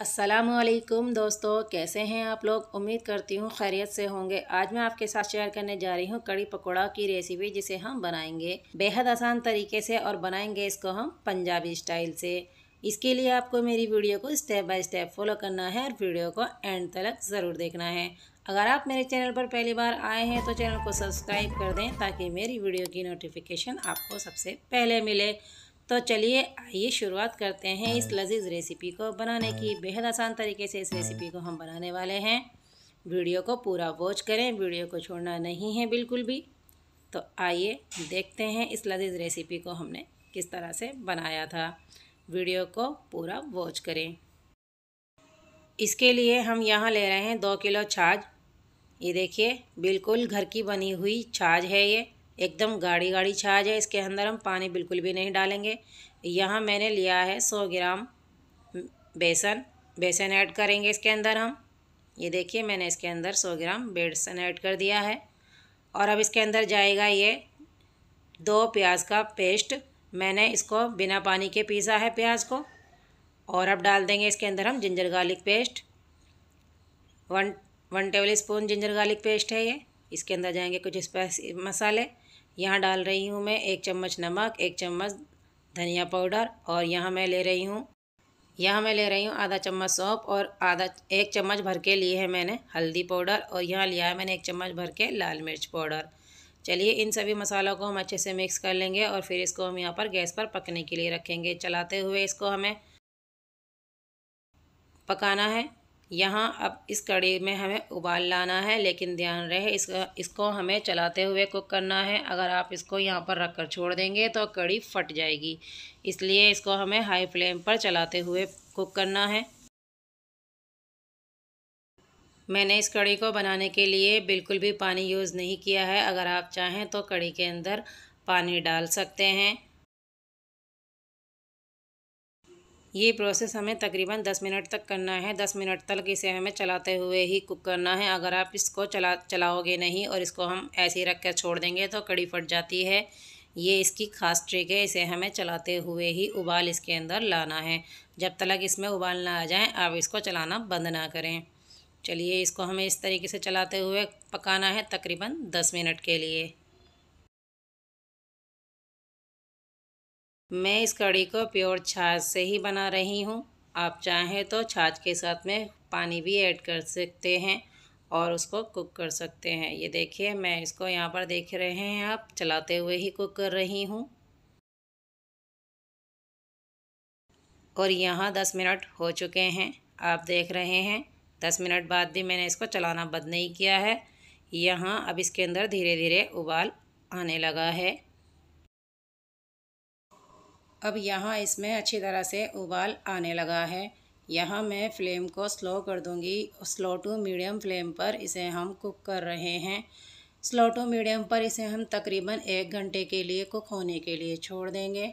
असलकुम दोस्तों कैसे हैं आप लोग उम्मीद करती हूँ खैरियत से होंगे आज मैं आपके साथ शेयर करने जा रही हूँ कड़ी पकौड़ा की रेसिपी जिसे हम बनाएंगे बेहद आसान तरीके से और बनाएंगे इसको हम पंजाबी स्टाइल से इसके लिए आपको मेरी वीडियो को स्टेप बाय स्टेप फॉलो करना है और वीडियो को एंड तक ज़रूर देखना है अगर आप मेरे चैनल पर पहली बार आए हैं तो चैनल को सब्सक्राइब कर दें ताकि मेरी वीडियो की नोटिफिकेशन आपको सबसे पहले मिले तो चलिए आइए शुरुआत करते हैं इस हाँ। लजीज रेसिपी को बनाने हाँ। की बेहद आसान तरीके से इस रेसिपी को हम बनाने वाले हैं वीडियो को पूरा वॉच करें वीडियो को छोड़ना नहीं है बिल्कुल भी तो आइए देखते हैं इस लजीज रेसिपी को हमने किस तरह से बनाया था वीडियो को पूरा वॉच करें इसके लिए हम यहाँ ले रहे हैं दो किलो छाछ ये देखिए बिल्कुल घर की बनी हुई छाछ है ये एकदम गाढ़ी गाढ़ी छाछ है इसके अंदर हम पानी बिल्कुल भी नहीं डालेंगे यहाँ मैंने लिया है सौ ग्राम बेसन बेसन ऐड करेंगे इसके अंदर हम ये देखिए मैंने इसके अंदर सौ ग्राम बेसन ऐड कर दिया है और अब इसके अंदर जाएगा ये दो प्याज का पेस्ट मैंने इसको बिना पानी के पीसा है प्याज को और अब डाल देंगे इसके अंदर हम ginger garlic paste one one tablespoon ginger garlic paste है ये इसके अंदर जाएंगे कुछ स्पाइसी मसाले यहाँ डाल रही हूँ मैं एक चम्मच नमक एक चम्मच धनिया पाउडर और यहाँ मैं ले रही हूँ यहाँ मैं ले रही हूँ आधा चम्मच सौंप और आधा एक चम्मच भर के लिए है मैंने हल्दी पाउडर और यहाँ लिया है मैंने एक चम्मच भर के लाल मिर्च पाउडर चलिए इन सभी मसालों को हम अच्छे से मिक्स कर लेंगे और फिर इसको हम यहाँ पर गैस पर पकने के लिए रखेंगे चलाते हुए इसको हमें पकाना है यहाँ अब इस कड़ी में हमें उबाल लाना है लेकिन ध्यान रहे इस इसको हमें चलाते हुए कुक करना है अगर आप इसको यहाँ पर रख कर छोड़ देंगे तो कड़ी फट जाएगी इसलिए इसको हमें हाई फ्लेम पर चलाते हुए कुक करना है मैंने इस कड़ी को बनाने के लिए बिल्कुल भी पानी यूज़ नहीं किया है अगर आप चाहें तो कड़ी के अंदर पानी डाल सकते हैं ये प्रोसेस हमें तकरीबन दस मिनट तक करना है दस मिनट तक इसे हमें चलाते हुए ही कुक करना है अगर आप इसको चला चलाओगे नहीं और इसको हम ऐसे ही रख कर छोड़ देंगे तो कड़ी फट जाती है ये इसकी खास ट्रिक है इसे हमें चलाते हुए ही उबाल इसके अंदर लाना है जब तक इसमें उबाल ना आ जाए आप इसको चलाना बंद ना करें चलिए इसको हमें इस तरीके से चलाते हुए पकाना है तकरीबन दस मिनट के लिए मैं इस कड़ी को प्योर छाछ से ही बना रही हूँ आप चाहें तो छाछ के साथ में पानी भी ऐड कर सकते हैं और उसको कुक कर सकते हैं ये देखिए मैं इसको यहाँ पर देख रहे हैं आप चलाते हुए ही कुक कर रही हूँ और यहाँ दस मिनट हो चुके हैं आप देख रहे हैं दस मिनट बाद भी मैंने इसको चलाना बंद नहीं किया है यहाँ अब इसके अंदर धीरे धीरे उबाल आने लगा है अब यहाँ इसमें अच्छी तरह से उबाल आने लगा है यहाँ मैं फ्लेम को स्लो कर दूँगी स्लो टू मीडियम फ्लेम पर इसे हम कुक कर रहे हैं स्लो टू मीडियम पर इसे हम तकरीबन एक घंटे के लिए कुक होने के लिए छोड़ देंगे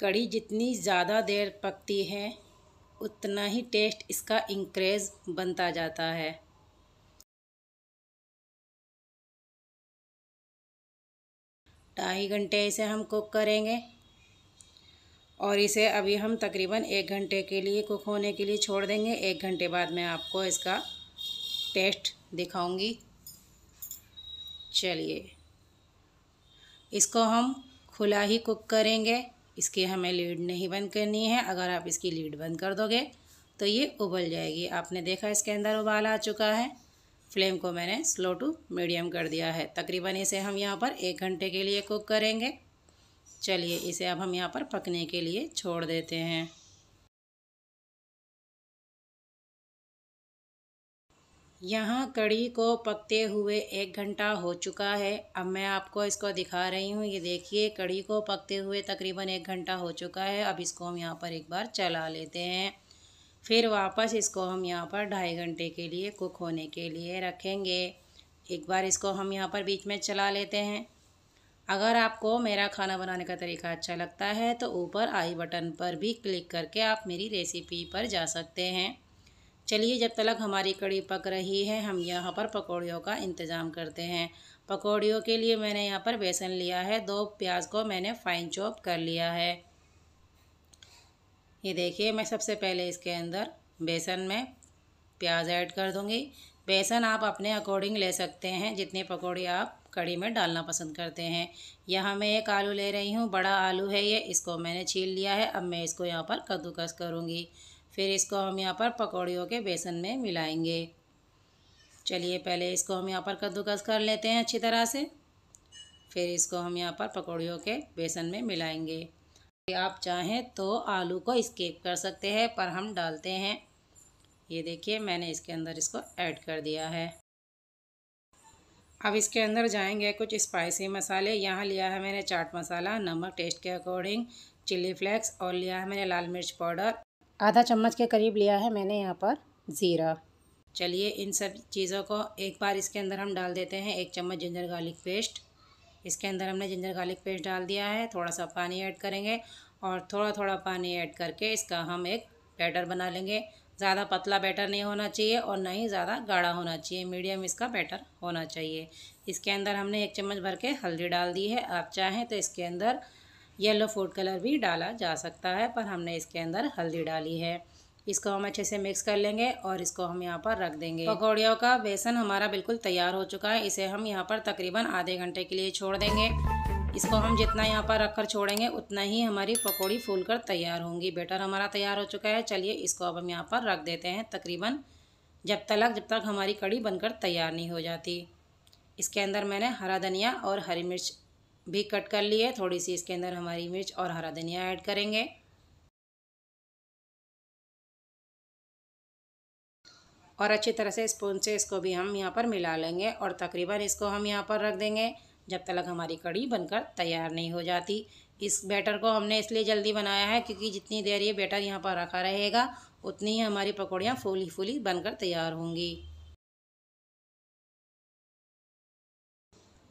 कड़ी जितनी ज़्यादा देर पकती है उतना ही टेस्ट इसका इंक्रेज बनता जाता है ढाई घंटे इसे हम कुक करेंगे और इसे अभी हम तकरीबन एक घंटे के लिए कुक होने के लिए छोड़ देंगे एक घंटे बाद मैं आपको इसका टेस्ट दिखाऊंगी चलिए इसको हम खुला ही कुक करेंगे इसकी हमें लीड नहीं बंद करनी है अगर आप इसकी लीड बंद कर दोगे तो ये उबल जाएगी आपने देखा इसके अंदर उबाल आ चुका है फ्लेम को मैंने स्लो टू मीडियम कर दिया है तकरीबन इसे हम यहाँ पर एक घंटे के लिए कुक करेंगे चलिए इसे अब हम यहाँ पर पकने के लिए छोड़ देते हैं यहाँ कड़ी को पकते हुए एक घंटा हो चुका है अब मैं आपको इसको दिखा रही हूँ ये देखिए कड़ी को पकते हुए तकरीबन एक घंटा हो चुका है अब इसको हम यहाँ पर एक बार चला लेते हैं फिर वापस इसको हम यहाँ पर ढाई घंटे के लिए कुक होने के लिए रखेंगे एक बार इसको हम यहाँ पर बीच में चला लेते हैं अगर आपको मेरा खाना बनाने का तरीका अच्छा लगता है तो ऊपर आई बटन पर भी क्लिक करके आप मेरी रेसिपी पर जा सकते हैं चलिए जब तक हमारी कड़ी पक रही है हम यहाँ पर पकौड़ियों का इंतज़ाम करते हैं पकौड़ियों के लिए मैंने यहाँ पर बेसन लिया है दो प्याज को मैंने फ़ाइन चॉप कर लिया है ये देखिए मैं सबसे पहले इसके अंदर बेसन में प्याज ऐड कर दूँगी बेसन आप अपने अकॉर्डिंग ले सकते हैं जितने पकौड़े आप कड़ी में डालना पसंद करते हैं यहाँ मैं एक आलू ले रही हूँ बड़ा आलू है ये इसको मैंने छील लिया है अब मैं इसको यहाँ पर कद्दूकस करूँगी फिर इसको हम यहाँ पर पकौड़ियों के बेसन में मिलाएंगे चलिए पहले इसको हम यहाँ पर कद्दूकस कर लेते हैं अच्छी तरह से फिर इसको हम यहाँ पर पकौड़ियों के बेसन में मिलाएंगे आप चाहें तो आलू को स्केप कर सकते हैं पर हम डालते हैं ये देखिए मैंने इसके अंदर इसको ऐड कर दिया है अब इसके अंदर जाएंगे कुछ स्पाइसी मसाले यहाँ लिया है मैंने चाट मसाला नमक टेस्ट के अकॉर्डिंग चिल्ली फ्लेक्स और लिया है मैंने लाल मिर्च पाउडर आधा चम्मच के करीब लिया है मैंने यहाँ पर ज़ीरा चलिए इन सब चीज़ों को एक बार इसके अंदर हम डाल देते हैं एक चम्मच जिंजर गार्लिक पेस्ट इसके अंदर हमने जिंजर गार्लिक पेस्ट डाल दिया है थोड़ा सा पानी ऐड करेंगे और थोड़ा थोड़ा पानी ऐड करके इसका हम एक बैटर बना लेंगे ज़्यादा पतला बैटर नहीं होना चाहिए और ना ही ज़्यादा गाढ़ा होना चाहिए मीडियम इसका बैटर होना चाहिए इसके अंदर हमने एक चम्मच भर के हल्दी डाल दी है आप चाहें तो इसके अंदर येलो फूड कलर भी डाला जा सकता है पर हमने इसके अंदर हल्दी डाली है इसको हम अच्छे से मिक्स कर लेंगे और इसको हम यहाँ पर रख देंगे पकौड़ियों का बेसन हमारा बिल्कुल तैयार हो चुका है इसे हम यहाँ पर तकरीबन आधे घंटे के लिए छोड़ देंगे इसको हम जितना यहाँ पर रख कर छोड़ेंगे उतना ही हमारी पकौड़ी फूल कर तैयार होंगी बेटर हमारा तैयार हो चुका है चलिए इसको अब हम यहाँ पर रख देते हैं तकरीबन जब तक जब तक हमारी कड़ी बनकर तैयार नहीं हो जाती इसके अंदर मैंने हरा धनिया और हरी मिर्च भी कट कर ली है थोड़ी सी इसके अंदर हमारी मिर्च और हरा धनिया ऐड करेंगे और अच्छी तरह से स्पून से इसको भी हम यहाँ पर मिला लेंगे और तकरीबन इसको हम यहाँ पर रख देंगे जब तक हमारी कड़ी बनकर तैयार नहीं हो जाती इस बैटर को हमने इसलिए जल्दी बनाया है क्योंकि जितनी देर ये बैटर यहाँ पर रखा रहेगा उतनी ही हमारी पकौड़ियाँ फूली फूली बनकर तैयार होंगी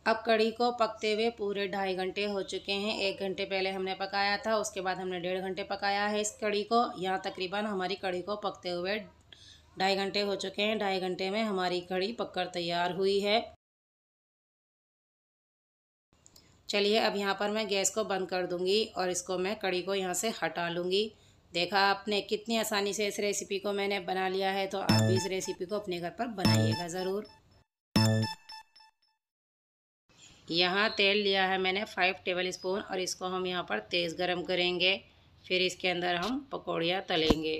अब कड़ी को पकते हुए पूरे ढाई घंटे हो चुके हैं एक घंटे पहले हमने पकाया था उसके बाद हमने डेढ़ घंटे पकाया है इस कड़ी को यहाँ तकरीबन हमारी कड़ी को पकते हुए ढाई घंटे हो चुके हैं ढाई घंटे में हमारी कड़ी पककर तैयार हुई है चलिए अब यहाँ पर मैं गैस को बंद कर दूँगी और इसको मैं कड़ी को यहाँ से हटा लूँगी देखा आपने कितनी आसानी से इस रेसिपी को मैंने बना लिया है तो आप भी इस रेसिपी को अपने घर पर बनाइएगा ज़रूर यहाँ तेल लिया है मैंने फाइव टेबल स्पून और इसको हम यहाँ पर तेज़ गरम करेंगे फिर इसके अंदर हम पकौड़ियाँ तलेंगे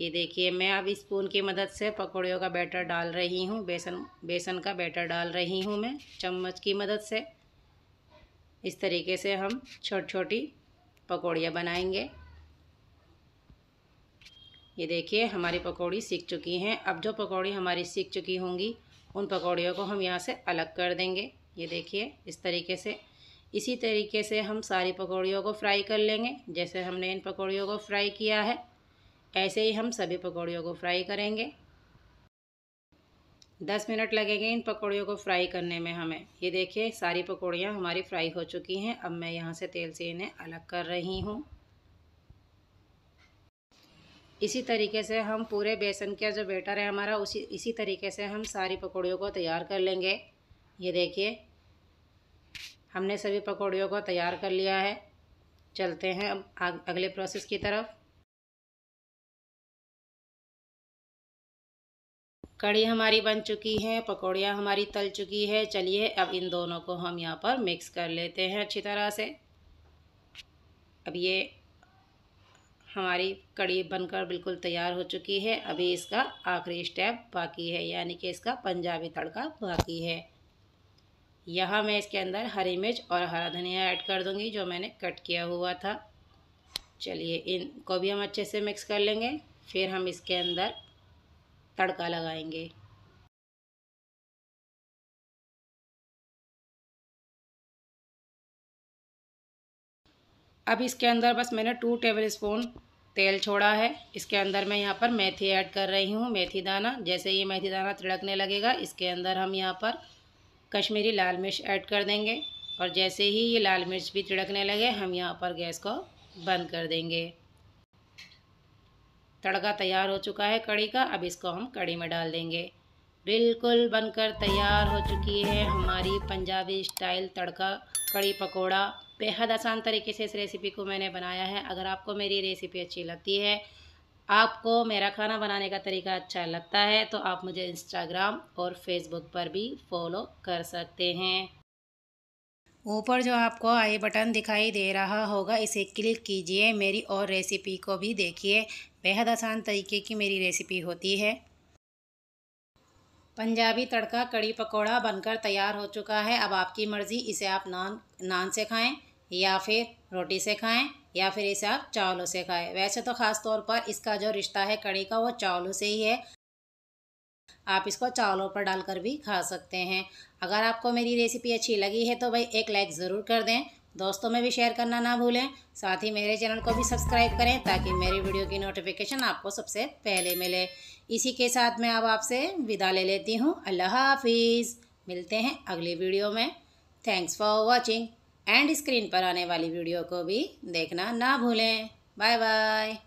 ये देखिए मैं अब स्पून की मदद से पकौड़ियों का बैटर डाल रही हूँ बेसन बेसन का बैटर डाल रही हूँ मैं चम्मच की मदद से इस तरीके से हम छोटी छोटी पकौड़ियाँ बनाएंगे ये देखिए हमारी पकौड़ी सीख चुकी हैं अब जो पकौड़ी हमारी सीख चुकी होंगी उन पकौड़ियों को हम यहाँ से अलग कर देंगे ये देखिए इस तरीके से इसी तरीके से हम सारी पकौड़ियों को फ्राई कर लेंगे जैसे हमने इन पकौड़ियों को फ्राई किया है ऐसे ही हम सभी पकौड़ियों को फ्राई करेंगे दस मिनट लगेंगे इन पकौड़ियों को फ्राई करने में हमें ये देखिए सारी पकौड़ियाँ हमारी फ्राई हो चुकी हैं अब मैं यहाँ से तेल से इन्हें अलग कर रही हूँ इसी तरीके से हम पूरे बेसन का जो बेटर है हमारा उसी इसी तरीके से हम सारी पकौड़ियों को तैयार कर लेंगे ये देखिए हमने सभी पकौड़ियों को तैयार कर लिया है चलते हैं अब अगले प्रोसेस की तरफ कड़ी हमारी बन चुकी है पकौड़ियाँ हमारी तल चुकी है चलिए अब इन दोनों को हम यहाँ पर मिक्स कर लेते हैं अच्छी तरह से अब ये हमारी कड़ी बनकर बिल्कुल तैयार हो चुकी है अभी इसका आखिरी स्टेप बाकी है यानी कि इसका पंजाबी तड़का बाकी है यहाँ मैं इसके अंदर हरी मिर्च और हरा धनिया ऐड कर दूँगी जो मैंने कट किया हुआ था चलिए इनको भी हम अच्छे से मिक्स कर लेंगे फिर हम इसके अंदर तड़का लगाएंगे अब इसके अंदर बस मैंने टू टेबल स्पून तेल छोड़ा है इसके अंदर मैं यहाँ पर मेथी ऐड कर रही हूँ मेथी दाना जैसे ये मेथी दाना तिड़कने लगेगा इसके अंदर हम यहाँ पर कश्मीरी लाल मिर्च ऐड कर देंगे और जैसे ही ये लाल मिर्च भी तिड़कने लगे हम यहाँ पर गैस को बंद कर देंगे तड़का तैयार हो चुका है कड़ी का अब इसको हम कड़ी में डाल देंगे बिल्कुल बनकर तैयार हो चुकी है हमारी पंजाबी स्टाइल तड़का कड़ी पकौड़ा बेहद आसान तरीके से इस रेसिपी को मैंने बनाया है अगर आपको मेरी रेसिपी अच्छी लगती है आपको मेरा खाना बनाने का तरीका अच्छा लगता है तो आप मुझे इंस्टाग्राम और फेसबुक पर भी फॉलो कर सकते हैं ऊपर जो आपको आई बटन दिखाई दे रहा होगा इसे क्लिक कीजिए मेरी और रेसिपी को भी देखिए बेहद आसान तरीके की मेरी रेसिपी होती है पंजाबी तड़का कड़ी पकौड़ा बनकर तैयार हो चुका है अब आपकी मर्ज़ी इसे आप नान नान से खाएं या फिर रोटी से खाएं या फिर इसे आप चावलों से खाएं वैसे तो ख़ास तौर पर इसका जो रिश्ता है कड़ी का वो चावलों से ही है आप इसको चावलों पर डालकर भी खा सकते हैं अगर आपको मेरी रेसिपी अच्छी लगी है तो भाई एक लाइक ज़रूर कर दें दोस्तों में भी शेयर करना ना भूलें साथ ही मेरे चैनल को भी सब्सक्राइब करें ताकि मेरी वीडियो की नोटिफिकेशन आपको सबसे पहले मिले इसी के साथ मैं अब आपसे विदा ले लेती हूँ अल्लाह हाफिज़ मिलते हैं अगली वीडियो में thanks for watching end screen पर आने वाली वीडियो को भी देखना ना भूलें बाय बाय